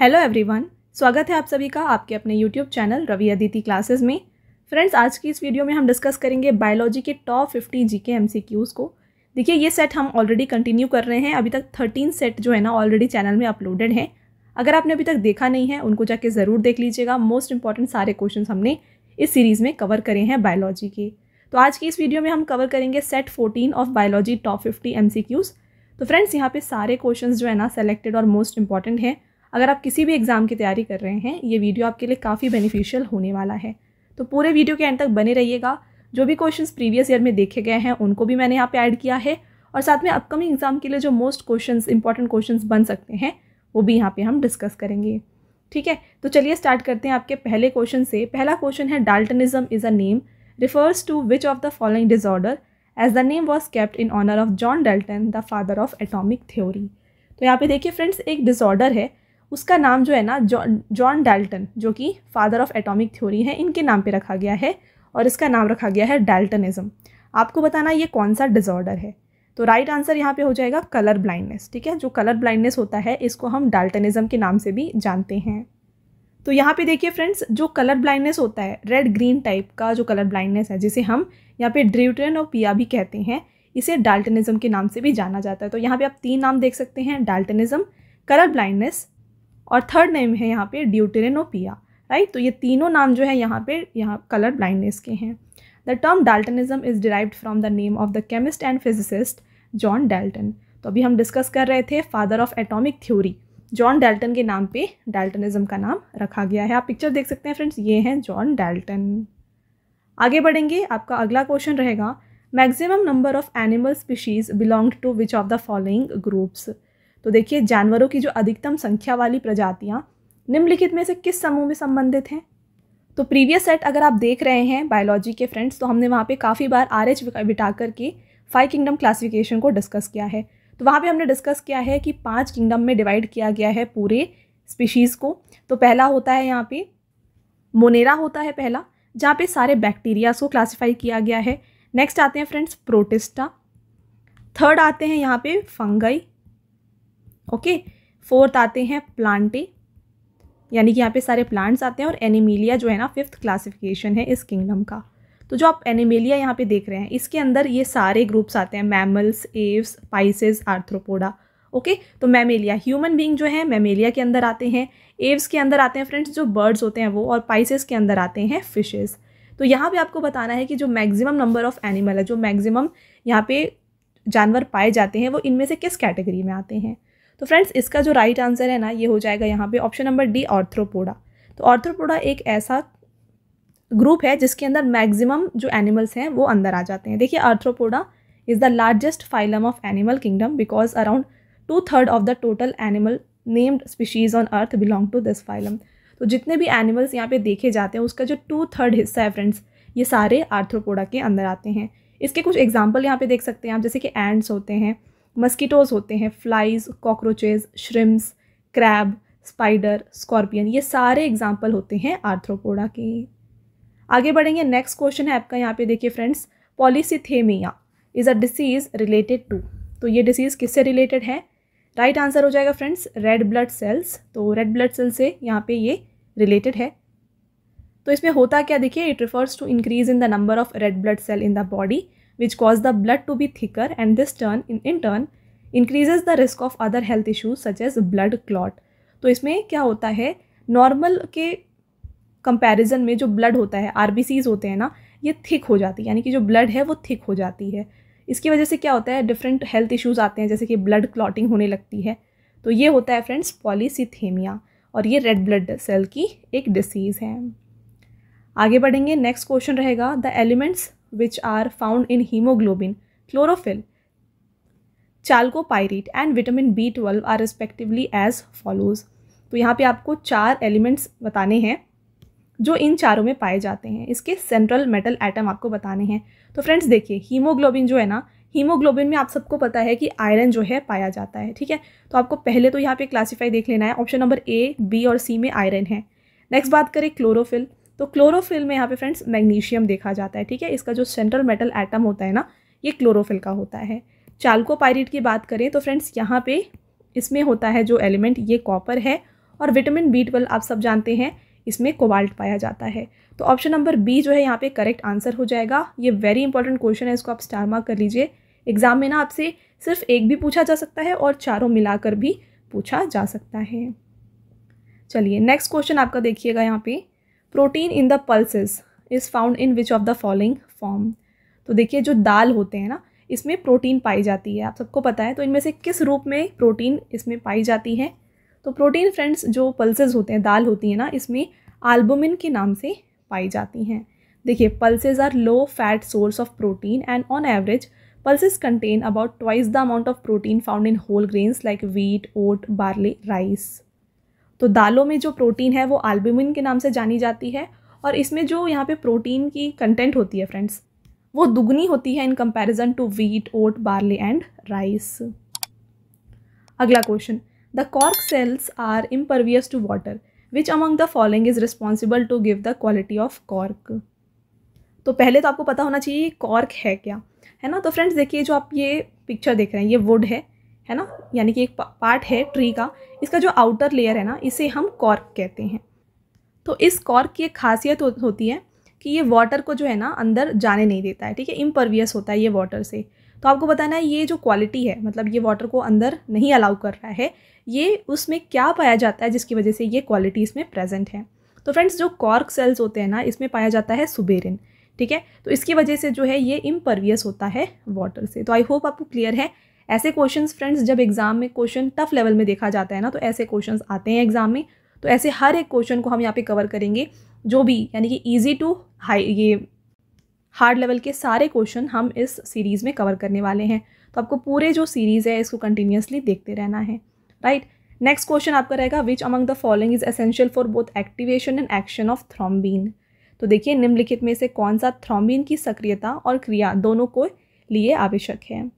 hello everyone स्वागत है आप सभी का आपके अपने YouTube channel Ravi Aditi classes में फ्रेंड्स आज की इस वीडियो में हम डिस्कस करेंगे बायोलॉजी के टॉप 50 जीके एमसीक्यूज़ को देखिए ये सेट हम ऑलरेडी कंटिन्यू कर रहे हैं अभी तक 13 सेट जो है ना ऑलरेडी चैनल में अपलोडेड हैं अगर आपने अभी तक देखा नहीं है उनको जाके ज़रूर देख लीजिएगा मोस्ट इंपॉर्टेंट सारे क्वेश्चन हमने इस सीरीज़ में कवर करे हैं बायोलॉजी के तो आज की इस वीडियो में हम कवर करेंगे set fourteen of biology top fifty M तो फ्रेंड्स यहाँ पे सारे क्वेश्चन जो है ना सेलेक्टेड और मोस्ट इंपॉर्टेंट हैं अगर आप किसी भी एग्ज़ाम की तैयारी कर रहे हैं ये वीडियो आपके लिए काफ़ी बेनिफिशियल होने वाला है तो पूरे वीडियो के एंड तक बने रहिएगा जो भी क्वेश्चंस प्रीवियस ईयर में देखे गए हैं उनको भी मैंने यहाँ पे ऐड किया है और साथ में अपकमिंग एग्ज़ाम के लिए जो मोस्ट क्वेश्चंस इंपॉर्टेंट क्वेश्चंस बन सकते हैं वो भी यहाँ पे हम डिस्कस करेंगे ठीक है तो चलिए स्टार्ट करते हैं आपके पहले क्वेश्चन से पहला क्वेश्चन है daltonism is a name refers to which of the following disorder as the name was kept in honour of John Dalton the father of atomic theory तो यहाँ पे देखिए फ्रेंड्स एक डिसऑर्डर है उसका नाम जो है ना जॉन डाल्टन जो कि फादर ऑफ एटॉमिक थ्योरी है इनके नाम पे रखा गया है और इसका नाम रखा गया है डाल्टनिज़म आपको बताना ये कौन सा डिज़ॉर्डर है तो राइट आंसर यहाँ पे हो जाएगा कलर ब्लाइंडनेस ठीक है जो कलर ब्लाइंडनेस होता है इसको हम डाल्टनिज्म के नाम से भी जानते हैं तो यहाँ पे देखिए फ्रेंड्स जो कलर ब्लाइंडनेस होता है रेड ग्रीन टाइप का जो कलर ब्लाइंडनेस है जिसे हम यहाँ पे ड्रिवटन और पिया भी कहते हैं इसे डाल्टनिज़म के नाम से भी जाना जाता है तो यहाँ पे आप तीन नाम देख सकते हैं डाल्टनिज्म कलर ब्लाइंडनेस और थर्ड नेम है यहाँ पे ड्यूटेरेनोपिया राइट तो ये तीनों नाम जो है यहाँ पे यहाँ कलर ब्लाइंडनेस के हैं the term daltonism is derived from the name of the chemist and physicist John Dalton तो अभी हम डिस्कस कर रहे थे father of atomic theory John Dalton के नाम पे डाल्टनिज्म का नाम रखा गया है आप पिक्चर देख सकते हैं फ्रेंड्स ये हैं जॉन डेल्टन आगे बढ़ेंगे आपका अगला क्वेश्चन रहेगा maximum number of animal species belong to which of the following groups तो देखिए जानवरों की जो अधिकतम संख्या वाली प्रजातियाँ निम्नलिखित में से किस समूह में संबंधित हैं तो प्रीवियस सेट अगर आप देख रहे हैं बायोलॉजी के फ्रेंड्स तो हमने वहाँ पे काफ़ी बार आर एच विटाकर के फाइव किंगडम क्लासिफिकेशन को डिस्कस किया है तो वहाँ पे हमने डिस्कस किया है कि पांच किंगडम में डिवाइड किया गया है पूरे स्पीशीज़ को तो पहला होता है यहाँ पे मोनेरा होता है पहला जहाँ पे सारे बैक्टीरियाज को क्लासीफाई किया गया है नेक्स्ट आते हैं फ्रेंड्स प्रोटिस्टा थर्ड आते हैं यहाँ पर फंगई ओके फोर्थ आते हैं प्लांटे यानी कि यहाँ पे सारे प्लांट्स आते हैं और एनिमीलिया जो है ना फिफ्थ क्लासिफिकेशन है इस किंगडम का तो जो आप एनिमेलिया यहाँ पे देख रहे हैं इसके अंदर ये सारे ग्रुप्स आते हैं mammals aves pisces arthropoda okay तो मैमेलिया ह्यूमन बींग जो है मैमेलिया के अंदर आते हैं एव्स के अंदर आते हैं फ्रेंड्स जो बर्ड्स होते हैं वो और पाइसेस के अंदर आते हैं फिशेज़ तो यहाँ पर आपको बताना है कि जो मैगजिमम नंबर ऑफ एनिमल है जो मैगजिमम यहाँ पे जानवर पाए जाते हैं वो इनमें से किस कैटेगरी में आते हैं तो फ्रेंड्स इसका जो राइट आंसर है ना ये हो जाएगा यहाँ पे ऑप्शन नंबर डी ऑर्थ्रोपोडा तो ऑर्थ्रोपोडा एक ऐसा ग्रुप है जिसके अंदर मैक्सिमम जो एनिमल्स हैं वो अंदर आ जाते हैं देखिए arthropoda is the largest phylum of animal kingdom because around two third of the total animal named species on earth belong to this phylum तो जितने भी एनिमल्स यहाँ पे देखे जाते हैं उसका जो टू थर्ड हिस्सा है फ्रेंड्स ये सारे आर्थ्रोपोडा के अंदर आते हैं इसके कुछ एग्जाम्पल यहाँ पे देख सकते हैं आप जैसे कि एंड्स होते हैं मस्कीटोज़ होते हैं flies cockroaches shrimps crab spider scorpion ये सारे एग्जाम्पल होते हैं आर्थ्रोपोडा के आगे बढ़ेंगे नेक्स्ट क्वेश्चन है आपका यहाँ पे देखिए friends polycythaemia is a disease related to तो ये डिसीज़ किससे रिलेटेड है राइट right आंसर हो जाएगा फ्रेंड्स रेड ब्लड सेल्स तो रेड ब्लड सेल से यहाँ पे ये रिलेटेड है तो इसमें होता क्या देखिए it refers to increase in the number of red blood cell in the body which cause the blood to be thicker and this turn in, in turn increases the risk of other health issues such as blood clot तो इसमें क्या होता है normal के comparison में जो blood होता है आर होते हैं ना ये थिक हो जाती है यानी कि जो ब्लड है वो थिक हो जाती है इसकी वजह से क्या होता है डिफरेंट हेल्थ इश्यूज़ आते हैं जैसे कि ब्लड क्लॉटिंग होने लगती है तो ये होता है फ्रेंड्स पॉलीसीथेमिया और ये रेड ब्लड सेल की एक डिसीज़ है आगे बढ़ेंगे नेक्स्ट क्वेश्चन रहेगा the elements which are found in haemoglobin chlorophyll chalcopyrite and vitamin B twelve are respectively as follows तो यहाँ पे आपको चार एलिमेंट्स बताने हैं जो इन चारों में पाए जाते हैं इसके सेंट्रल मेटल आइटम आपको बताने हैं तो फ्रेंड्स देखिए हीमोग्लोबिन जो है ना हीमोग्लोबिन में आप सबको पता है कि आयरन जो है पाया जाता है ठीक है तो आपको पहले तो यहाँ पे क्लासीफाई देख लेना है ऑप्शन नंबर ए बी और सी में आयरन है नेक्स्ट बात करें क्लोरोफिल तो क्लोरोफिल में यहाँ पे फ्रेंड्स मैग्नीशियम देखा जाता है ठीक है इसका जो सेंट्रल मेटल एटम होता है ना ये क्लोरोफिल का होता है चालकोपाइरिट की बात करें तो फ्रेंड्स यहाँ पे इसमें होता है जो एलिमेंट ये कॉपर है और विटामिन बी ट्वेल्व आप सब जानते हैं इसमें कोबाल्ट पाया जाता है तो ऑप्शन नंबर बी जो है यहाँ पे करेक्ट आंसर हो जाएगा ये वेरी इंपॉर्टेंट क्वेश्चन है इसको आप स्टार मार्क कर लीजिए एग्जाम में ना आपसे सिर्फ एक भी पूछा जा सकता है और चारों मिलाकर भी पूछा जा सकता है चलिए नेक्स्ट क्वेश्चन आपका देखिएगा यहाँ पर protein in the pulses is found in which of the following form तो देखिए जो दाल होते हैं ना इसमें प्रोटीन पाई जाती है आप सबको पता है तो इनमें से किस रूप में प्रोटीन इसमें पाई जाती है तो प्रोटीन फ्रेंड्स जो पल्सेस होते हैं दाल होती है ना इसमें आल्बुमिन के नाम से पाई जाती हैं देखिए pulses are low fat source of protein and on average pulses contain about twice the amount of protein found in whole grains like wheat oat barley rice तो दालों में जो प्रोटीन है वो आल्बुमिन के नाम से जानी जाती है और इसमें जो यहाँ पे प्रोटीन की कंटेंट होती है फ्रेंड्स वो दुगनी होती है in comparison to wheat oat barley and rice अगला question the cork cells are impervious to water which among the following is responsible to give the quality of cork तो पहले तो आपको पता होना चाहिए कॉर्क है क्या है ना तो फ्रेंड्स देखिए जो आप ये पिक्चर देख रहे हैं ये वुड है है ना यानी कि एक पार्ट है ट्री का इसका जो आउटर लेयर है ना इसे हम कॉर्क कहते हैं तो इस कॉर्क की एक खासियत हो, होती है कि ये वाटर को जो है ना अंदर जाने नहीं देता है ठीक है इम्परवियस होता है ये वाटर से तो आपको बताना है ये जो क्वालिटी है मतलब ये वाटर को अंदर नहीं अलाउ कर रहा है ये उसमें क्या पाया जाता है जिसकी वजह से ये क्वालिटी इसमें प्रेजेंट है तो फ्रेंड्स जो कॉर्क सेल्स होते हैं ना इसमें पाया जाता है सुबेरिन ठीक है तो इसकी वजह से जो है ये इम्परवियस होता है वाटर से तो आई होप आपको क्लियर है ऐसे क्वेश्चंस फ्रेंड्स जब एग्ज़ाम में क्वेश्चन टफ लेवल में देखा जाता है ना तो ऐसे क्वेश्चंस आते हैं एग्ज़ाम में तो ऐसे हर एक क्वेश्चन को हम यहाँ पे कवर करेंगे जो भी यानी कि ईजी टू हाई ये हार्ड लेवल के सारे क्वेश्चन हम इस सीरीज़ में कवर करने वाले हैं तो आपको पूरे जो सीरीज़ है इसको कंटिन्यूसली देखते रहना है राइट नेक्स्ट क्वेश्चन आपका रहेगा which among the following is essential for both activation and action of thrombin तो देखिए निम्नलिखित में से कौन सा थ्रोम्बिन की सक्रियता और क्रिया दोनों को लिए आवश्यक है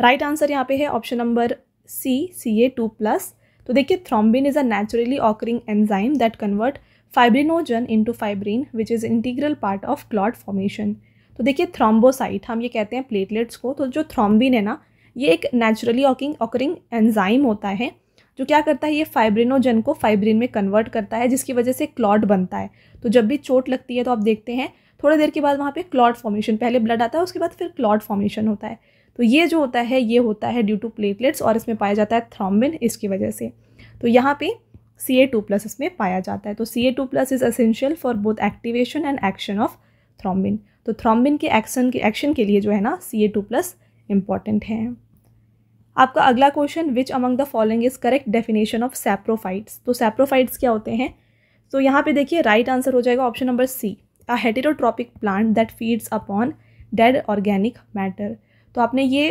राइट आंसर यहाँ पे है option number C C A two plus तो देखिए thrombin is a naturally occurring enzyme that convert fibrinogen into fibrin which is integral part of clot formation तो देखिए थ्रोम्बोसाइट हम ये कहते हैं प्लेटलेट्स को तो जो थ्रोम्बिन है ना ये एक नेचुरली ऑकिंग ऑकरिंग एंजाइम होता है जो क्या करता है ये फाइब्रिनोजन को फाइब्रिन में कन्वर्ट करता है जिसकी वजह से क्लॉट बनता है तो जब भी चोट लगती है तो आप देखते हैं थोड़ी देर के बाद वहाँ पे क्लॉट फॉर्मेशन पहले ब्लड आता है उसके बाद फिर क्लॉट फॉर्मेशन होता है तो ये जो होता है ये होता है ड्यू टू प्लेटलेट्स और इसमें पाया जाता है थ्रॉम्बिन इसकी वजह से तो यहाँ पे सी ए टू प्लस इसमें पाया जाता है तो C A two plus is essential for both activation and action of thrombin तो थ्रॉम्बिन के एक्शन के एक्शन के लिए जो है ना C A two plus important है आपका अगला question which among the following is correct definition of saprophytes तो सैप्रोफाइट्स क्या होते हैं तो यहाँ पे देखिए राइट आंसर हो जाएगा option number C a heterotrophic plant that feeds upon dead organic matter तो आपने ये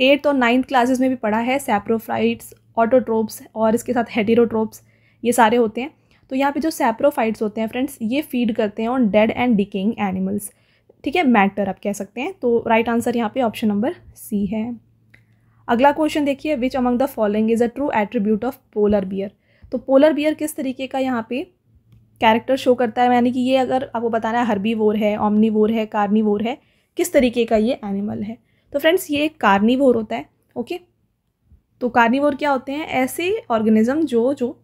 एट्थ और नाइन्थ क्लासेस में भी पढ़ा है सैप्रोफाइट्स ऑटोट्रोप्स और इसके साथ हेटीरोट्रोप्स ये सारे होते हैं तो यहाँ पे जो सैप्रोफाइट्स होते हैं फ्रेंड्स ये फीड करते हैं on dead and decaying animals ठीक है मैटर आप कह सकते हैं तो राइट आंसर यहाँ पे ऑप्शन नंबर सी है अगला क्वेश्चन देखिए which among the following is a true attribute of polar bear तो पोलर बियर किस तरीके का यहाँ पे कैरेक्टर शो करता है यानी कि ये अगर आपको बताना है हर्बी वोर है ओमनी वोर है कार्नी वोर है किस तरीके का ये एनिमल है तो फ्रेंड्स ये एक कार्निवोर होता है ओके तो कार्निवोर क्या होते हैं ऐसे ऑर्गेनिज्म जो जो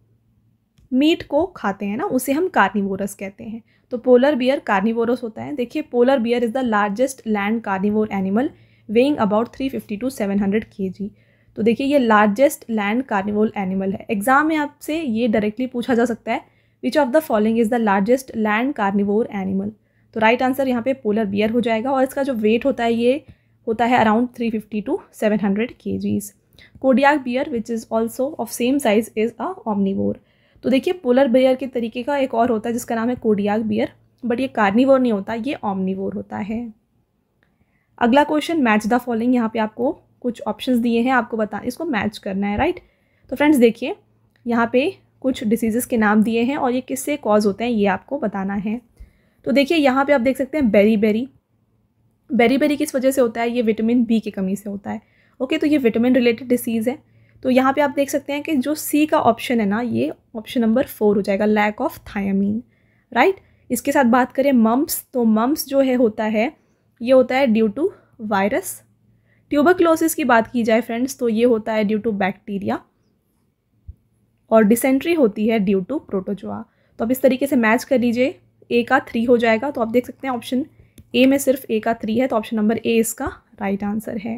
मीट को खाते हैं ना उसे हम कार्निवोरस कहते हैं तो पोलर बियर कार्निवोरस होता है देखिए polar bear is the largest land carnivore animal weighing about three fifty to seven hundred K G तो देखिए ये लार्जेस्ट लैंड कार्निवोल एनिमल है एग्जाम में आपसे ये डायरेक्टली पूछा जा सकता है which of the following is the largest land carnivore animal तो राइट आंसर यहाँ पे पोलर बियर हो जाएगा और इसका जो वेट होता है ये होता है around 350 to seven hundred K Gs Kodiak bear which is also of same size is a omnivore तो देखिए पोलर बियर के तरीके का एक और होता है जिसका नाम है कोडियाग बियर बट ये कार्निवोर नहीं होता ये ऑमनीवोर होता है अगला क्वेश्चन मैच द फॉलोइंग यहाँ पे आपको कुछ ऑप्शंस दिए हैं आपको बता इसको मैच करना है राइट तो फ्रेंड्स देखिए यहाँ पे कुछ डिसीजेस के नाम दिए हैं और ये किससे कॉज होते हैं ये आपको बताना है तो देखिए यहाँ पे आप देख सकते हैं बेरी बेरी बेरी बेरी किस वजह से होता है ये विटामिन बी की कमी से होता है ओके तो ये विटामिन रिलेटेड डिसीज़ है तो यहाँ पे आप देख सकते हैं कि जो सी का ऑप्शन है ना ये ऑप्शन नंबर फोर हो जाएगा लैक ऑफ थायामीन राइट इसके साथ बात करें मम्प्स तो मम्प्स जो है होता है ये होता है ड्यू टू वायरस ट्यूबरक्लोसिस की बात की जाए फ्रेंड्स तो ये होता है ड्यू टू बैक्टीरिया और डिसेंट्री होती है ड्यू टू प्रोटोजोआ तो आप इस तरीके से मैच कर लीजिए ए का थ्री हो जाएगा तो आप देख सकते हैं ऑप्शन ए में सिर्फ ए का थ्री है तो ऑप्शन नंबर ए इसका राइट आंसर है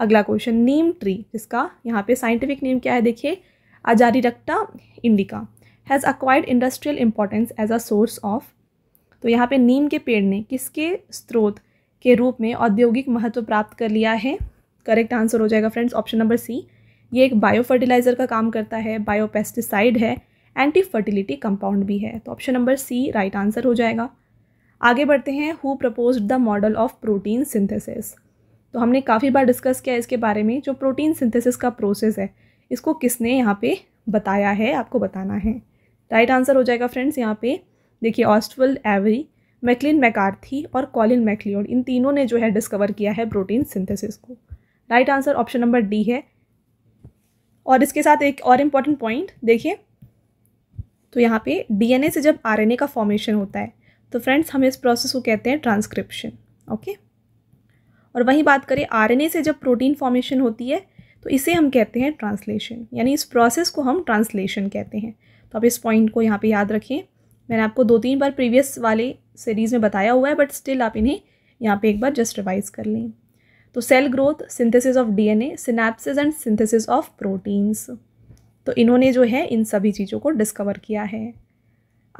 अगला क्वेश्चन नीम ट्री जिसका यहाँ पे साइंटिफिक नेम क्या है देखिए रक्टा indica has acquired industrial importance as a source of तो यहाँ पे नीम के पेड़ ने किसके स्रोत के रूप में औद्योगिक महत्व प्राप्त कर लिया है करेक्ट आंसर हो जाएगा फ्रेंड्स ऑप्शन नंबर सी ये एक बायो फर्टिलाइज़र का काम करता है बायो पेस्टिसाइड है एंटी फर्टिलिटी कंपाउंड भी है तो option number C right answer हो जाएगा आगे बढ़ते हैं who propose the model of protein synthesis तो हमने काफ़ी बार डिस्कस किया इसके बारे में जो प्रोटीन सिंथेसिस का प्रोसेस है इसको किसने यहाँ पे बताया है आपको बताना है राइट आंसर हो जाएगा फ्रेंड्स यहाँ पे देखिए ऑस्टवल एवरी मैकलिन मैकार्थी और कॉलिन मैकलियोड इन तीनों ने जो है डिस्कवर किया है प्रोटीन सिंथेसिस को right answer option number D है और इसके साथ एक और इम्पॉर्टेंट पॉइंट देखिए तो यहाँ पे डीएनए से जब आरएनए का फॉर्मेशन होता है तो फ्रेंड्स हम इस प्रोसेस को कहते हैं ट्रांसक्रिप्शन ओके और वहीं बात करें आरएनए से जब प्रोटीन फॉर्मेशन होती है तो इसे हम कहते हैं ट्रांसलेशन यानी इस प्रोसेस को हम ट्रांसलेशन कहते हैं तो आप इस पॉइंट को यहाँ पे याद रखें मैंने आपको दो तीन बार प्रीवियस वाले सीरीज़ में बताया हुआ है बट स्टिल आप इन्हें यहाँ पे एक बार जस्ट रिवाइज कर लें तो cell growth synthesis of DNA an and synthesis of proteins तो इन्होंने जो है इन सभी चीज़ों को डिस्कवर किया है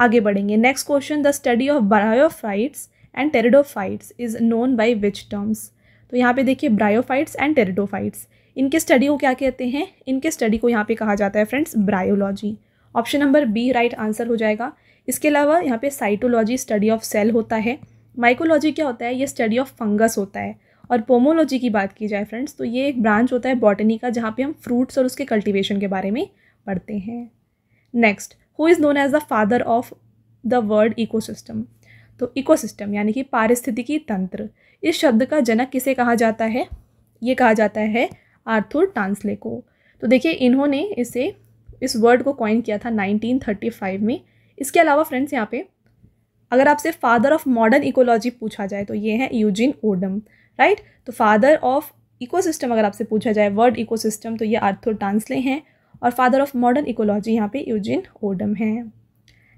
आगे बढ़ेंगे next question the study of bryophytes and pteridophytes is known by which terms तो यहाँ पे देखिए ब्रायोफाइट्स एंड टेरिडोफाइट्स इनके स्टडी को क्या कहते हैं इनके स्टडी को यहाँ पे कहा जाता है friends bryology option number B right answer हो जाएगा इसके अलावा यहाँ पे साइटोलॉजी स्टडी ऑफ सेल होता है माइकोलॉजी क्या होता है ये स्टडी ऑफ फंगस होता है और पोमोलॉजी की बात की जाए फ्रेंड्स तो ये एक ब्रांच होता है बॉटनी का जहाँ पे हम फ्रूट्स और उसके कल्टिवेशन के बारे में पढ़ते हैं next who is known as the father of the world ecosystem तो इकोसिस्टम यानी कि पारिस्थितिकी तंत्र इस शब्द का जनक किसे कहा जाता है ये कहा जाता है आर्थुर टांसले को तो देखिए इन्होंने इसे इस वर्ड को कॉइन किया था 1935 में इसके अलावा फ्रेंड्स यहाँ पे अगर आपसे फादर ऑफ मॉडर्न इकोलॉजी पूछा जाए तो ये है यूजिन ओडम राइट तो फादर ऑफ इकोसिस्टम अगर आपसे पूछा जाए वर्ड इकोसिस्टम तो ये आर्थो टांसले हैं और फादर ऑफ मॉडर्न इकोलॉजी यहाँ पे यूजिन ओडम हैं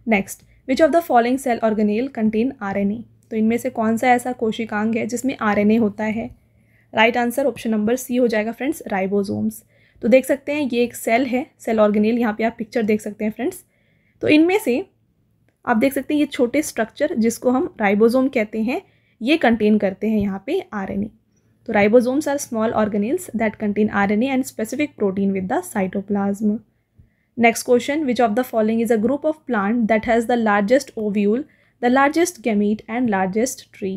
next which of the following cell organelle contain R तो इनमें से कौन सा ऐसा कोशिकांग है जिसमें आर होता है right answer option number C हो जाएगा फ्रेंड्स राइबोजोम्स तो देख सकते हैं ये एक सेल है सेल ऑर्गेनेल यहाँ पे आप पिक्चर देख सकते हैं फ्रेंड्स तो इनमें से आप देख सकते हैं ये छोटे स्ट्रक्चर जिसको हम राइबोसोम कहते हैं ये कंटेन करते हैं यहाँ पे आरएनए तो ribosomes are small organelles that contain RNA and specific protein with the cytoplasm next question which of the following is a group of plant that has the largest ovule the largest gamete and largest tree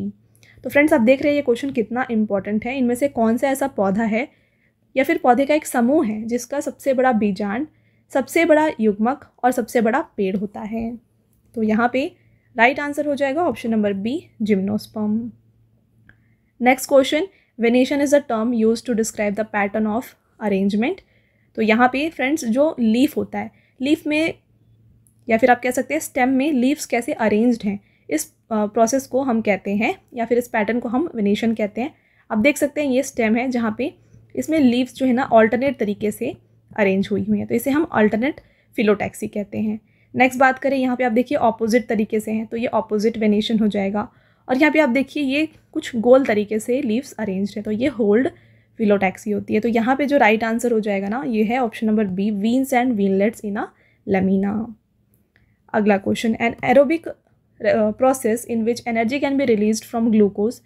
तो friends आप देख रहे हैं ये question कितना important है इनमें से कौन सा ऐसा पौधा है या फिर पौधे का एक समूह है जिसका सबसे बड़ा बीजांड सबसे बड़ा युग्मक और सबसे बड़ा पेड़ होता है तो यहाँ पे राइट right आंसर हो जाएगा option number B gymnosperm next question venation is a term use to describe the pattern of arrangement तो यहाँ पे फ्रेंड्स जो लीफ होता है लीफ में या फिर आप कह सकते हैं स्टेम में लीव्स कैसे अरेंज्ड हैं इस प्रोसेस को हम कहते हैं या फिर इस पैटर्न को हम वेनेशन कहते हैं आप देख सकते हैं ये स्टेम है जहाँ पे इसमें लीव्स जो है ना ऑल्टरनेट तरीके से अरेंज हुई हुई हैं तो इसे हम अल्टरनेट फिलोटैक्सी कहते हैं नेक्स्ट बात करें यहाँ पे आप देखिए ऑपोजिट तरीके से हैं तो ये ऑपोजिट वेनेशन हो जाएगा और यहाँ पे आप देखिए ये कुछ गोल तरीके से लीव्स अरेंज है तो ये होल्ड विलोटैक्सी होती है तो यहाँ पे जो राइट right आंसर हो जाएगा ना ये है option number B veins and veinlets in a lamina अगला question an aerobic process in which energy can be released from glucose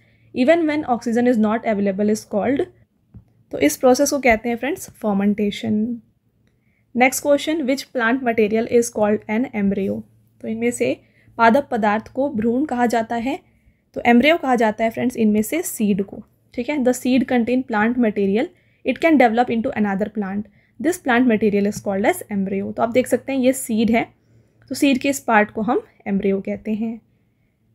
even when oxygen is not available is called तो इस process को कहते हैं friends fermentation next question which plant material is called an embryo तो इनमें से पादप पदार्थ को भ्रूण कहा जाता है तो एम्ब्रियो कहा जाता है फ्रेंड्स इनमें से सीड को ठीक है the seed contain plant material it can develop into another plant this plant material is called as embryo तो आप देख सकते हैं ये सीड है तो सीड के इस पार्ट को हम एम्ब्रियो कहते हैं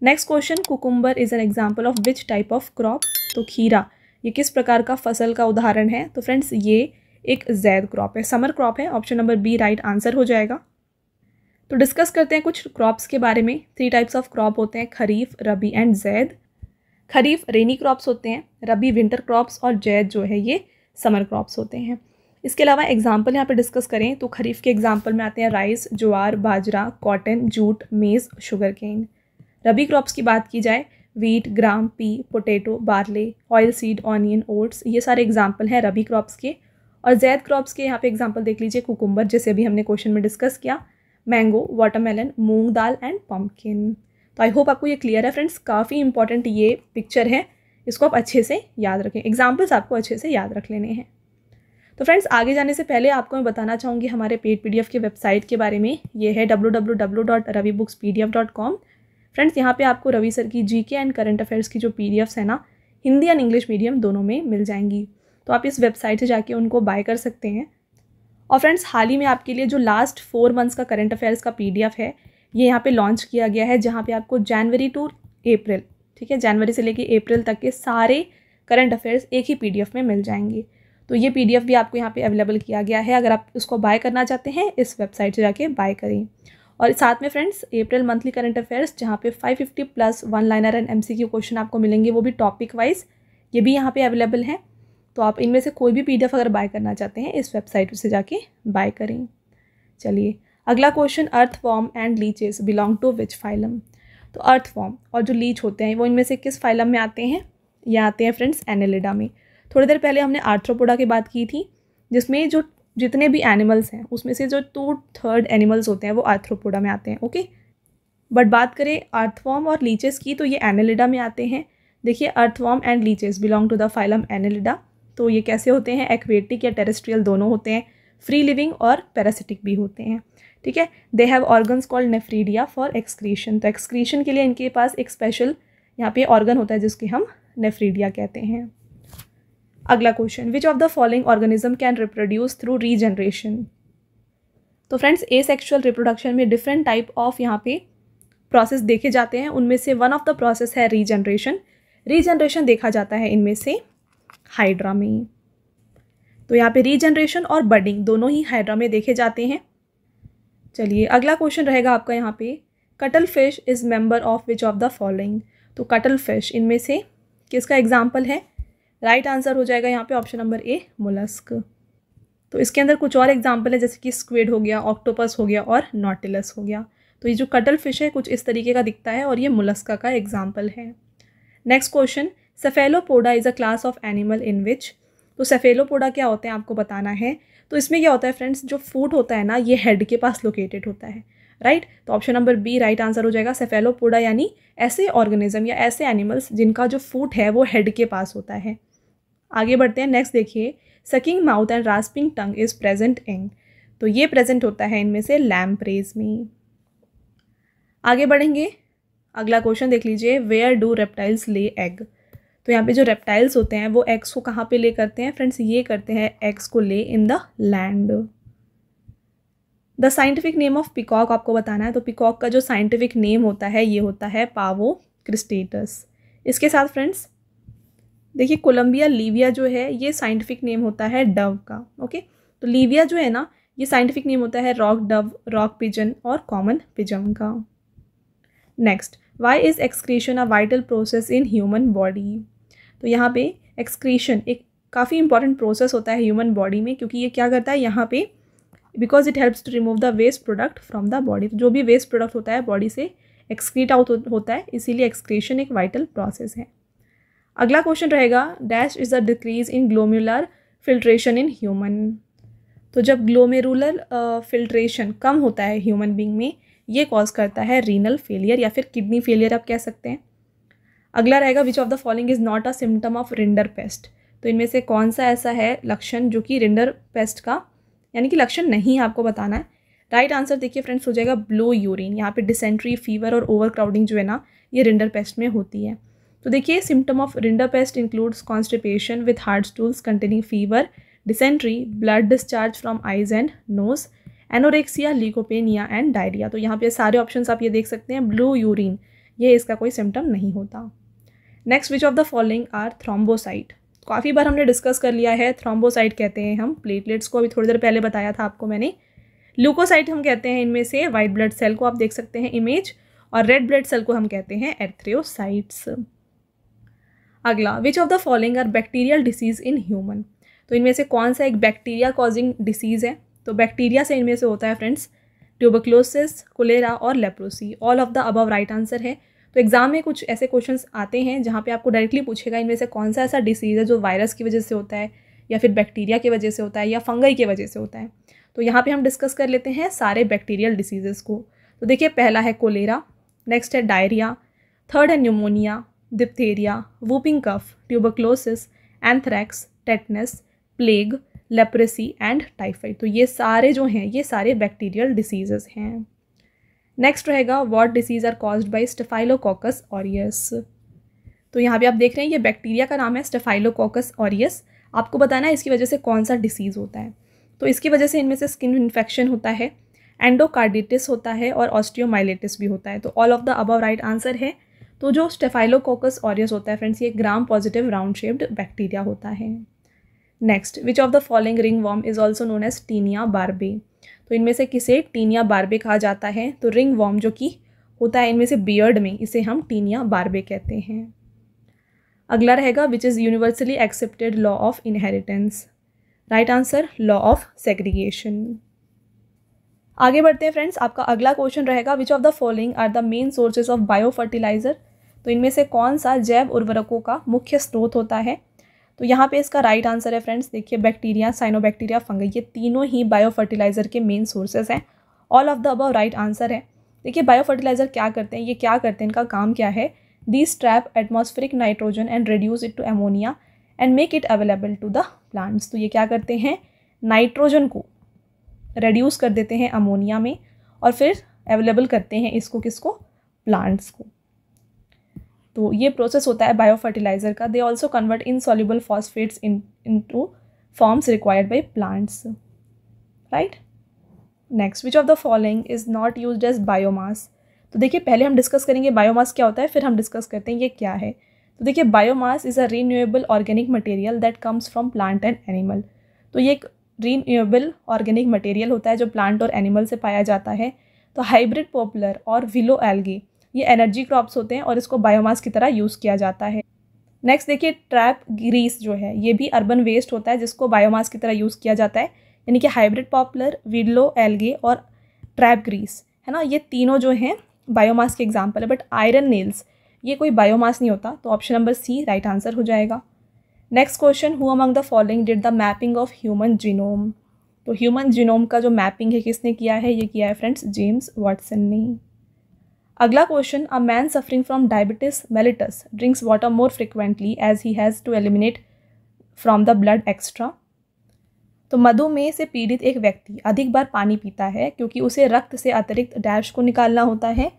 next question cucumber is an example of which type of crop तो खीरा ये किस प्रकार का फसल का उदाहरण है तो फ्रेंड्स ये एक जैद क्रॉप है समर क्रॉप है option number B right answer हो जाएगा तो डिस्कस करते हैं कुछ क्रॉप्स के बारे में थ्री टाइप्स ऑफ क्रॉप होते हैं kharif rabi and zaid kharif rainy crops होते हैं रबी विंटर क्रॉप्स और जैद जो है ये समर क्रॉप्स होते हैं इसके अलावा एग्जाम्पल यहाँ पर डिस्कस करें तो खरीफ के एग्जाम्पल में आते हैं rice jowar bajra cotton jute maize sugar cane rabi crops की बात की जाए wheat gram pea potato barley oil seed onion oats ये सारे एग्जाम्पल हैं रबी क्रॉप्स के और जैद क्रॉप्स के यहाँ पे एग्जाम्पल देख लीजिए कुकुम्बर जैसे अभी हमने क्वेश्चन में डिस्कस किया mango watermelon moong dal and pumpkin तो आई होप आपको ये क्लियर है फ्रेंड्स काफ़ी इंपॉर्टेंट ये पिक्चर है इसको आप अच्छे से याद रखें एग्जाम्पल्स आपको अच्छे से याद रख लेने हैं तो फ्रेंड्स आगे जाने से पहले आपको मैं बताना चाहूँगी हमारे पेड पी के वेबसाइट के बारे में ये है डब्ल्यू फ्रेंड्स यहाँ पे आपको रवि सर की जीके एंड करंट अफेयर्स की जो पीडीएफ्स है ना हिंदी एंड इंग्लिश मीडियम दोनों में मिल जाएंगी तो आप इस वेबसाइट से जाके उनको बाय कर सकते हैं और फ्रेंड्स हाल ही में आपके लिए जो लास्ट फोर मंथ्स का करंट अफेयर्स का पी है ये यहाँ पर लॉन्च किया गया है जहाँ पर आपको जनवरी टू अप्रैल ठीक है जनवरी से लेके अप्रैल तक के सारे करंट अफेयर्स एक ही पी में मिल जाएंगे तो ये पी भी आपको यहाँ पे अवेलेबल किया गया है अगर आप उसको बाय करना चाहते हैं इस वेबसाइट से जाके बाय करें और साथ में friends April monthly current affairs जहाँ पे 550 plus one liner and MCQ question आपको मिलेंगे वो भी टॉपिक वाइज ये भी यहाँ पे अवेलेबल है तो आप इनमें से कोई भी पी अगर बाय करना चाहते हैं इस वेबसाइट से जाके बाय करें चलिए अगला question earthworm and leeches belong to which phylum तो अर्थ फॉर्म और जो लीच होते हैं वो इनमें से किस फाइलम में आते हैं ये आते हैं फ्रेंड्स एनेलिडा में थोड़ी देर पहले हमने आर्थ्रोपोडा की बात की थी जिसमें जो जितने भी एनिमल्स हैं उसमें से जो टू थर्ड एनिमल्स होते हैं वो आर्थ्रोपोडा में आते हैं ओके बट बात करें अर्थवॉर्म और लीचेस की तो ये एनेलिडा में आते हैं देखिए earthworm and leeches belong to the phylum Annelida तो ये कैसे होते हैं एक्वेटिक या टेरेस्ट्रियल दोनों होते हैं फ्री लिविंग और पैरासिटिक भी होते हैं ठीक है they have organs called nephridia for excretion तो एक्सक्रीशन के लिए इनके पास एक स्पेशल यहाँ पे ऑर्गन होता है जिसके हम नेफ्रीडिया कहते हैं अगला question which of the following organism can reproduce through regeneration तो फ्रेंड्स ए सेक्शुअल रिप्रोडक्शन में डिफरेंट टाइप ऑफ यहाँ पे प्रोसेस देखे जाते हैं उनमें से वन ऑफ द प्रोसेस है रीजनरेशन रीजनरेशन देखा जाता है इनमें से हाइड्रा में तो यहाँ पे रीजनरेशन और बडिंग दोनों ही हाइड्रा में देखे जाते हैं चलिए अगला क्वेश्चन रहेगा आपका यहाँ पे cuttlefish is member of which of the following तो कटल फिश इनमें से किसका एग्जाम्पल है राइट right आंसर हो जाएगा यहाँ पे ऑप्शन नंबर ए मोलस्क तो इसके अंदर कुछ और एग्जाम्पल है जैसे कि स्क्विड हो गया ऑक्टोपस हो गया और नॉटिलस हो गया तो ये जो कटल फिश है कुछ इस तरीके का दिखता है और ये मुलस्का का एग्जाम्पल है next question Cephalopoda is a class of animal in which तो सफेलोपोडा क्या होते हैं आपको बताना है तो इसमें क्या होता है फ्रेंड्स जो फूट होता है ना ये हेड के पास लोकेटेड होता है राइट तो option number B right answer हो जाएगा सेफेलोपोडा यानी ऐसे ऑर्गेनिज्म या ऐसे एनिमल्स जिनका जो फूट है वो हेड के पास होता है आगे बढ़ते हैं नेक्स्ट देखिए sucking mouth and rasping tongue is present in तो ये प्रेजेंट होता है इनमें से लैम्प्रेज में आगे बढ़ेंगे अगला क्वेश्चन देख लीजिए where do reptiles lay egg तो यहाँ पे जो रेप्टाइल्स होते हैं वो एक्स को कहाँ पे ले करते हैं फ्रेंड्स ये करते हैं एक्स को lay in the land the scientific name of peacock आपको बताना है तो पिकॉक का जो साइंटिफिक नेम होता है ये होता है पावो क्रिस्टेटस इसके साथ फ्रेंड्स देखिए कोलम्बिया लीविया जो है ये साइंटिफिक नेम होता है डव का ओके तो लीविया जो है ना ये साइंटिफिक नेम होता है रॉक डव रॉक पिजन और कॉमन पिजन का next why is excretion a vital process in human body तो यहाँ पे एक्सक्रीशन एक काफ़ी इंपॉर्टेंट प्रोसेस होता है ह्यूमन बॉडी में क्योंकि ये क्या करता है यहाँ पे because it helps to remove the waste product from the body जो भी वेस्ट प्रोडक्ट होता है बॉडी से एक्सक्रीट आउट होता है इसीलिए एक्सक्रीशन एक वाइटल प्रोसेस है अगला क्वेश्चन रहेगा dash is the decrease in glomerular filtration in human तो जब ग्लोमेरुलर फिल्ट्रेशन कम होता है ह्यूमन बींग में ये कॉज करता है रीनल फेलियर या फिर किडनी फेलियर आप कह सकते हैं अगला रहेगा which of the following is not a symptom of rinderpest तो इनमें से कौन सा ऐसा है लक्षण जो कि रिंडर पेस्ट का यानी कि लक्षण नहीं आपको बताना है राइट right आंसर देखिए फ्रेंड्स हो जाएगा ब्लो यूरिन यहाँ पे डिसेंट्री फीवर और ओवर क्राउडिंग जो है ना ये रिंडर पेस्ट में होती है तो देखिए symptom of rinderpest includes constipation with hard stools containing fever dysentery blood discharge from eyes and nose anorexia leucopenia and diarrhoea तो यहाँ पे सारे ऑप्शन आप ये देख सकते हैं ब्लू यूरिन ये इसका कोई सिम्टम नहीं होता next which of the following are thrombocyte काफ़ी बार हमने डिस्कस कर लिया है थ्रोम्बोसाइट कहते हैं हम प्लेटलेट्स को अभी थोड़ी देर पहले बताया था आपको मैंने ल्यूकोसाइट हम कहते हैं इनमें से वाइट ब्लड सेल को आप देख सकते हैं इमेज और रेड ब्लड सेल को हम कहते हैं एथ्रियोसाइट्स अगला which of the following are bacterial disease in human तो इनमें से कौन सा एक बैक्टीरिया कॉजिंग डिसीज़ है तो बैक्टीरिया से इनमें से होता है फ्रेंड्स ट्यूबक्लोसिस कोलेरा और leprosy all of the above right answer है तो एग्ज़ाम में कुछ ऐसे क्वेश्चन आते हैं जहाँ पर आपको डायरेक्टली पूछेगा इनमें से कौन सा ऐसा डिसीज़ है जो वायरस की वजह से होता है या फिर बैक्टीरिया की वजह से होता है या फंगई की वजह से होता है तो यहाँ पर हम डिस्कस कर लेते हैं सारे बैक्टीरियल डिसीज़ को तो देखिए पहला है कोलेरा नेक्स्ट है डायरिया थर्ड है pneumonia diphtheria whooping cough tuberculosis anthrax tetanus plague leprosy and typhoid तो ये सारे जो हैं ये सारे बैक्टीरियल डिसीजेज हैं नेक्स्ट रहेगा what diseases are caused by Staphylococcus aureus तो यहाँ पे आप देख रहे हैं ये बैक्टीरिया का नाम है स्टेफाइलोकॉकस ऑरियस आपको बताना है इसकी वजह से कौन सा डिसीज़ होता है तो इसकी वजह से इनमें से स्किन इन्फेक्शन होता है एंडोकार्डिटिस होता है और ऑस्टियोमाइलेटिस भी होता है तो all of the above right answer है तो जो स्टेफाइलोकोकस ऑरियस होता है फ्रेंड्स ये Gram positive round shaped bacteria होता है next which of the following ringworm is also known as tinea barbae तो इनमें से किसे टीनिया बारबे कहा जाता है तो रिंग वॉम जो कि होता है इनमें से बियर्ड में इसे हम टीनिया बारबे कहते हैं अगला रहेगा which is universally accepted law of inheritance right answer law of segregation आगे बढ़ते हैं फ्रेंड्स आपका अगला क्वेश्चन रहेगा which of the following are the main sources of bio fertilizer तो इनमें से कौन सा जैव उर्वरकों का मुख्य स्रोत होता है तो यहाँ पे इसका राइट आंसर है फ्रेंड्स देखिए बैक्टीरिया साइनोबैक्टीरिया फंगई ये तीनों ही बायो फर्टिलाइज़र के मेन सोर्सेज हैं all of the above right answer है देखिए बायो फर्टिलाइज़र क्या करते हैं ये क्या करते हैं इनका काम क्या है they trap atmospheric nitrogen and reduce it to ammonia and make it available to the plants तो ये क्या करते हैं नाइट्रोजन को रेड्यूस कर देते हैं अमोनिया में और फिर अवेलेबल करते हैं इसको किसको प्लांट्स को तो ये प्रोसेस होता है बायो फर्टिलाइज़र का they also convert insoluble phosphates in into forms required by plants right next which of the following is not use as biomass तो देखिए पहले हम डिस्कस करेंगे बायोमास क्या होता है फिर हम डिस्कस करते हैं ये क्या है तो देखिए biomass is a renewable organic material that comes from plant and animal तो ये एक रीन्यूएबल ऑर्गेनिक मटेरियल होता है जो प्लांट और एनिमल से पाया जाता है तो हाइब्रिड पॉपुलर और विलो एल्गी ये एनर्जी क्रॉप्स होते हैं और इसको बायोमास की तरह यूज़ किया जाता है नेक्स्ट देखिए ट्रैप ग्रीस जो है ये भी अर्बन वेस्ट होता है जिसको बायोमास की तरह यूज़ किया जाता है यानी कि हाइब्रिड पॉपुलर विडलो एलगे और ट्रैप ग्रीस है ना ये तीनों जो हैं बायोमास के एग्जाम्पल है बट आयरन नेल्स ये कोई बायोमास नहीं होता तो option number C right answer हो जाएगा next question who among the following did the mapping of human genome तो ह्यूमन जीनोम का जो मैपिंग है किसने किया है ये किया है फ्रेंड्स जेम्स वाटसन ने अगला question a man suffering from diabetes mellitus drinks water more frequently as he has to eliminate from the blood extra तो मधुमेह से पीड़ित एक व्यक्ति अधिक बार पानी पीता है क्योंकि उसे रक्त से अतिरिक्त डैश को निकालना होता है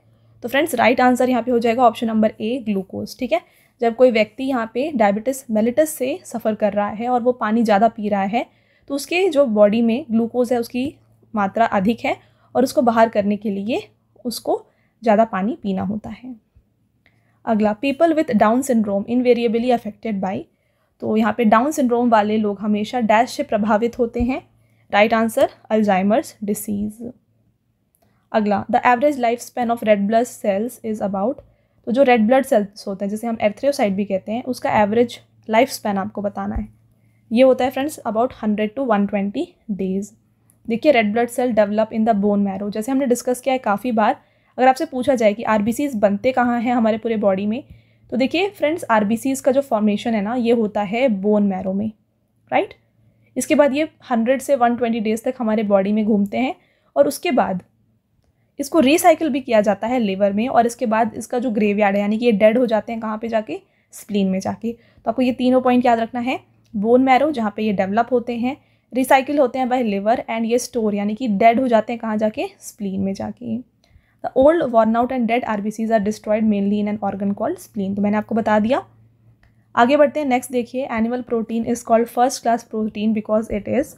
तो फ्रेंड्स राइट आंसर यहाँ पे हो जाएगा ऑप्शन नंबर ए ग्लूकोज ठीक है जब कोई व्यक्ति यहाँ पे डायबिटिस मेलिटस से सफ़र कर रहा है और वो पानी ज़्यादा पी रहा है तो उसके जो बॉडी में ग्लूकोज है उसकी मात्रा अधिक है और उसको बाहर करने के लिए उसको ज़्यादा पानी पीना होता है अगला people with down syndrome invariably affected by तो यहाँ पे डाउन सिंड्रोम वाले लोग हमेशा डैश से प्रभावित होते हैं राइट आंसर अल्जाइमर्स डिसीज़ अगला the average life span of red blood cells is about तो जो रेड ब्लड सेल्स होते हैं जैसे हम एर्थ्रियोसाइड भी कहते हैं उसका एवरेज लाइफ स्पैन आपको बताना है ये होता है friends about hundred to one twenty days देखिए red blood cell develop in the bone marrow जैसे हमने डिस्कस किया है काफ़ी बार अगर आपसे पूछा जाए कि आर बनते कहाँ हैं हमारे पूरे बॉडी में तो देखिए फ्रेंड्स आर का जो फॉर्मेशन है ना ये होता है बोन मैरो में राइट इसके बाद ये हंड्रेड से वन ट्वेंटी डेज तक हमारे बॉडी में घूमते हैं और उसके बाद इसको रिसाइकिल भी किया जाता है लेवर में और इसके बाद इसका जो ग्रेव है यानी कि ये डेड हो जाते हैं कहाँ पे जाके स्प्लीन में जाके तो आपको ये तीनों पॉइंट याद रखना है बोन मैरो जहाँ पे ये डेवलप होते हैं रिसाइकिल होते हैं बाय लिवर एंड ये स्टोर यानी कि डेड हो जाते हैं कहाँ जाके स्प्लीन में जाके the old worn out and dead सीज are destroyed mainly in an organ called spleen तो मैंने आपको बता दिया आगे बढ़ते हैं नेक्स्ट देखिए animal protein is called first class protein because it is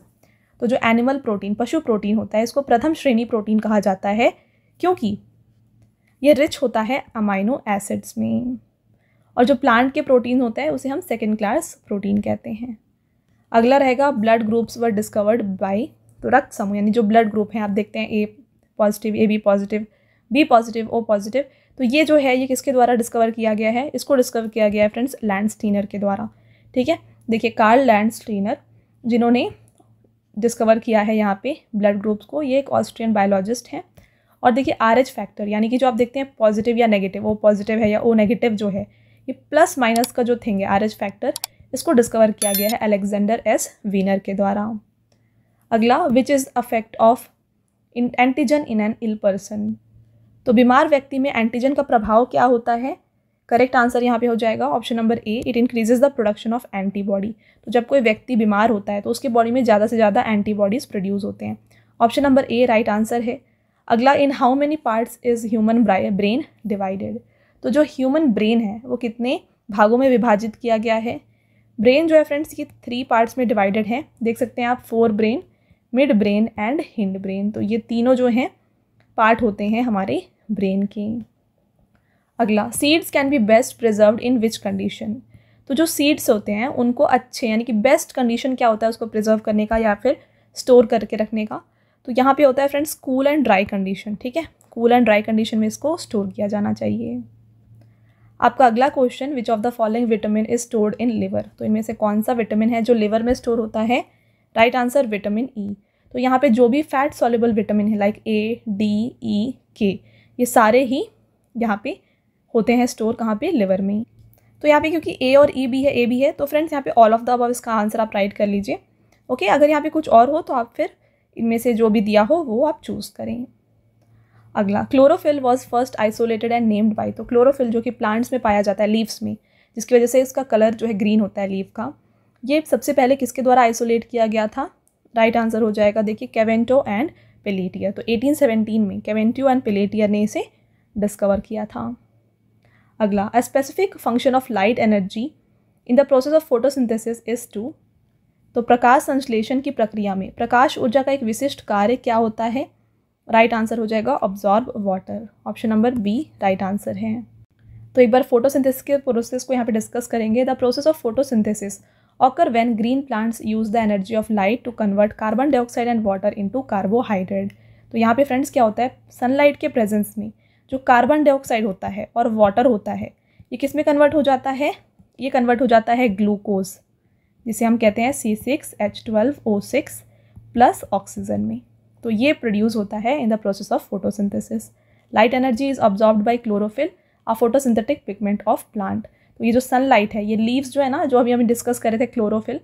तो जो एनिमल प्रोटीन पशु प्रोटीन होता है इसको प्रथम श्रेणी प्रोटीन कहा जाता है क्योंकि ये रिच होता है अमाइनो एसिड्स में और जो प्लांट के प्रोटीन होता है उसे हम सेकेंड क्लास प्रोटीन कहते हैं अगला रहेगा blood groups were discovered by तो रक्त समूह यानी जो ब्लड ग्रुप हैं आप देखते हैं A positive A B positive B positive O positive तो ये जो है ये किसके द्वारा डिस्कवर किया गया है इसको डिस्कवर किया गया है फ्रेंड्स स्टीनर के द्वारा ठीक है देखिए कार्ल स्टीनर जिन्होंने डिस्कवर किया है यहाँ पे ब्लड ग्रुप्स को ये एक ऑस्ट्रियन बायोलॉजिस्ट हैं और देखिए आर एच फैक्टर यानी कि जो आप देखते हैं पॉजिटिव या नेगेटिव ओ पॉजिटिव है या ओ नेगेटिव जो है ये प्लस माइनस का जो थिंग है आर एच फैक्टर इसको डिस्कवर किया गया है अलेक्जेंडर एस वीनर के द्वारा अगला which is effect of antigen in an ill person तो बीमार व्यक्ति में एंटीजन का प्रभाव क्या होता है करेक्ट आंसर यहाँ पे हो जाएगा option number A it increases the production of antibody तो जब कोई व्यक्ति बीमार होता है तो उसके बॉडी में ज़्यादा से ज़्यादा एंटीबॉडीज़ प्रोड्यूस होते हैं option number A right answer है अगला in how many parts is human brain divided तो जो ह्यूमन ब्रेन है वो कितने भागों में विभाजित किया गया है ब्रेन जो है फ्रेंड्स ये थ्री पार्ट्स में डिवाइडेड है देख सकते हैं आप fore brain mid brain and hind brain तो ये तीनों जो हैं पार्ट होते हैं हमारे ब्रेन की अगला seeds can be best preserve in which condition तो जो सीड्स होते हैं उनको अच्छे यानी कि बेस्ट कंडीशन क्या होता है उसको प्रिजर्व करने का या फिर स्टोर करके रखने का तो यहाँ पे होता है friends cool and dry condition ठीक है कूल एंड ड्राई कंडीशन में इसको स्टोर किया जाना चाहिए आपका अगला question which of the following vitamin is stored in liver तो इनमें से कौन सा विटामिन है जो लिवर में स्टोर होता है राइट आंसर विटामिन ई तो यहाँ पे जो भी फैट सॉल्युबल विटामिन है like A D E K ये सारे ही यहाँ पे होते हैं स्टोर कहाँ पे लिवर में तो यहाँ पे क्योंकि ए और ई e भी है ए भी है तो फ्रेंड्स यहाँ पे ऑल ऑफ द अब इसका आंसर आप राइट कर लीजिए ओके अगर यहाँ पे कुछ और हो तो आप फिर इनमें से जो भी दिया हो वो आप चूज़ करें अगला chlorophyll was first isolated and named by तो क्लोरोफिल जो कि प्लांट्स में पाया जाता है लीव्स में जिसकी वजह से इसका कलर जो है ग्रीन होता है लीव का ये सबसे पहले किसके द्वारा आइसोलेट किया गया था राइट right आंसर हो जाएगा देखिए केवेंटो एंड पेलेटियर तो 1817 में केवेंट्यू एंड पेलेटियर ने इसे डिस्कवर किया था अगला a specific function of light energy in the process of photosynthesis is to तो प्रकाश संश्लेषण की प्रक्रिया में प्रकाश ऊर्जा का एक विशिष्ट कार्य क्या होता है राइट right आंसर हो जाएगा absorb water option number B right answer है तो एक बार फोटोसिंथेसिस के प्रोसेस को यहाँ पे डिस्कस करेंगे the process of photosynthesis occur when green plants use the energy of light to convert carbon dioxide and water into carbohydrate तो यहाँ पे फ्रेंड्स क्या होता है सनलाइट के प्रेजेंस में जो कार्बन डाइऑक्साइड होता है और वाटर होता है ये किस में कन्वर्ट हो जाता है ये कन्वर्ट हो जाता है ग्लूकोज जिसे हम कहते हैं C six H twelve O six plus oxygen में तो ये प्रोड्यूस होता है in the process of photosynthesis light energy is absorbed by chlorophyll a photosynthetic pigment of plant तो ये जो सनलाइट है ये लीव्स जो है ना जो अभी हम डिस्कस कर रहे थे क्लोरोफिल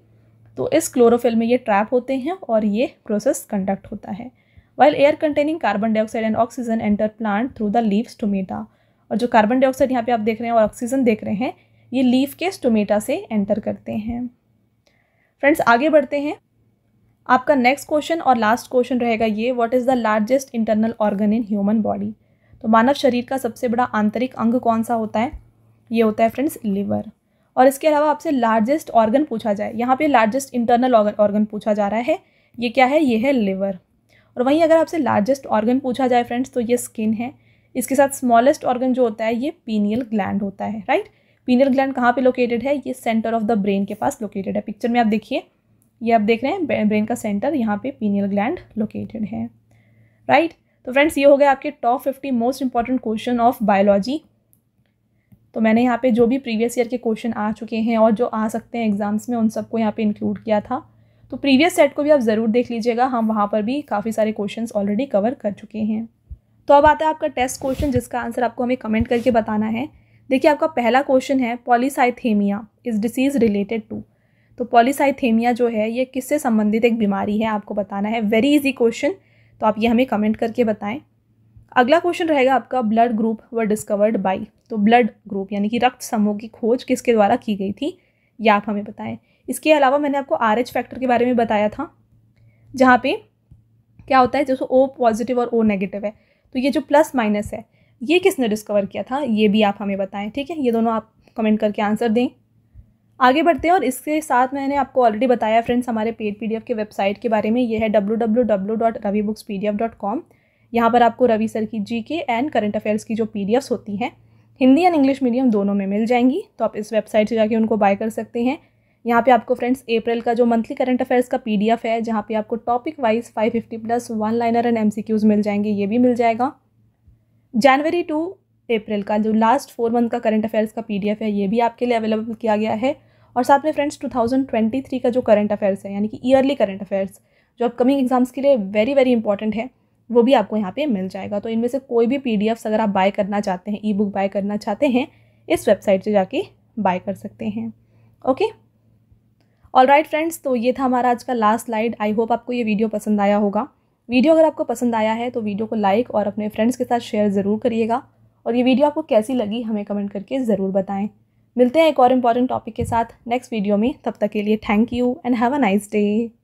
तो इस क्लोरोफिल में ये ट्रैप होते हैं और ये प्रोसेस कंडक्ट होता है while air containing carbon dioxide and oxygen enter plant through the leaves stomata और जो कार्बन डाइऑक्साइड यहाँ पे आप देख रहे हैं और ऑक्सीजन देख रहे हैं ये लीव के स्टोमेटा से एंटर करते हैं फ्रेंड्स आगे बढ़ते हैं आपका नेक्स्ट क्वेश्चन और लास्ट क्वेश्चन रहेगा ये what is the largest internal organ in human body तो मानव शरीर का सबसे बड़ा आंतरिक अंग कौन सा होता है ये होता है फ्रेंड्स लिवर और इसके अलावा आपसे लार्जेस्ट ऑर्गन पूछा जाए यहाँ पे लार्जेस्ट इंटरनल ऑर्गन पूछा जा रहा है ये क्या है ये है लिवर और वहीं अगर आपसे लार्जेस्ट ऑर्गन पूछा जाए फ्रेंड्स तो ये स्किन है इसके साथ स्मॉलेस्ट ऑर्गन जो होता है ये पीनियल ग्लैंड होता है राइट पीनियल ग्लैंड कहाँ पे लोकेटेड है ये सेंटर ऑफ द ब्रेन के पास लोकेटेड है पिक्चर में आप देखिए ये आप देख रहे हैं ब्रेन का सेंटर यहाँ पे पीनियल ग्लैंड लोकेटेड है राइट तो फ्रेंड्स ये हो गए आपके top fifty most important question of biology तो मैंने यहाँ पे जो भी प्रीवियस ईयर के क्वेश्चन आ चुके हैं और जो आ सकते हैं एग्ज़ाम्स में उन सबको यहाँ पे इंक्लूड किया था तो प्रीवियस सेट को भी आप ज़रूर देख लीजिएगा हम वहाँ पर भी काफ़ी सारे क्वेश्चन ऑलरेडी कवर कर चुके हैं तो अब आता है आपका टेस्ट क्वेश्चन जिसका आंसर आपको हमें कमेंट करके बताना है देखिए आपका पहला क्वेश्चन है polycythemia is disease related to तो पॉलीसाइथेमिया जो है ये किससे संबंधित एक बीमारी है आपको बताना है वेरी इजी क्वेश्चन तो आप ये हमें कमेंट करके बताएं अगला क्वेश्चन रहेगा आपका blood group were discovered by तो ब्लड ग्रुप यानी कि रक्त समूह की खोज किसके द्वारा की गई थी यह आप हमें बताएं इसके अलावा मैंने आपको आर एच फैक्टर के बारे में बताया था जहाँ पे क्या होता है जैसे ओ पॉजिटिव और ओ नेगेटिव है तो ये जो प्लस माइनस है ये किसने डिस्कवर किया था ये भी आप हमें बताएं ठीक है ये दोनों आप कमेंट करके आंसर दें आगे बढ़ते हैं और इसके साथ मैंने आपको ऑलरेडी बताया फ्रेंड्स हमारे पेड पीडीएफ के वेबसाइट के बारे में ये है W W W dot Ravi books P D F dot com यहाँ पर आपको रवि सर की जी के एंड करंट अफेयर्स की जो पी होती हैं हिंदी एंड इंग्लिश मीडियम दोनों में मिल जाएंगी तो आप इस वेबसाइट से जाके उनको बाय कर सकते हैं यहाँ पे आपको फ्रेंड्स अप्रैल का जो मंथली करंट अफेयर्स का पीडीएफ है जहाँ पे आपको topic wise 550 plus one liner and MCQs मिल जाएंगे ये भी मिल जाएगा जनवरी टू अप्रैल का जो लास्ट फोर मंथ का करंट अफेयर्स का पीडीएफ है ये भी आपके लिए अवेलेबल किया गया है और साथ में फ्रेंड्स टू का जो करंट अफेयर्स है यानी कि ईयरली करंट अफेयर्स जो अपकमिंग एग्जाम्स के लिए वेरी वेरी इंपॉर्टेंट है वो भी आपको यहाँ पे मिल जाएगा तो इनमें से कोई भी पी अगर आप बाय करना चाहते हैं ई बुक बाय करना चाहते हैं इस वेबसाइट से जाके बाय कर सकते हैं ओके ऑल राइट फ्रेंड्स तो ये था हमारा आज का लास्ट स्लाइड आई होप आपको ये वीडियो पसंद आया होगा वीडियो अगर आपको पसंद आया है तो वीडियो को लाइक और अपने फ्रेंड्स के साथ शेयर ज़रूर करिएगा और ये वीडियो आपको कैसी लगी हमें कमेंट करके ज़रूर बताएं मिलते हैं एक और इम्पॉर्टेंट टॉपिक के साथ नेक्स्ट वीडियो में तब तक के लिए thank you and have a nice day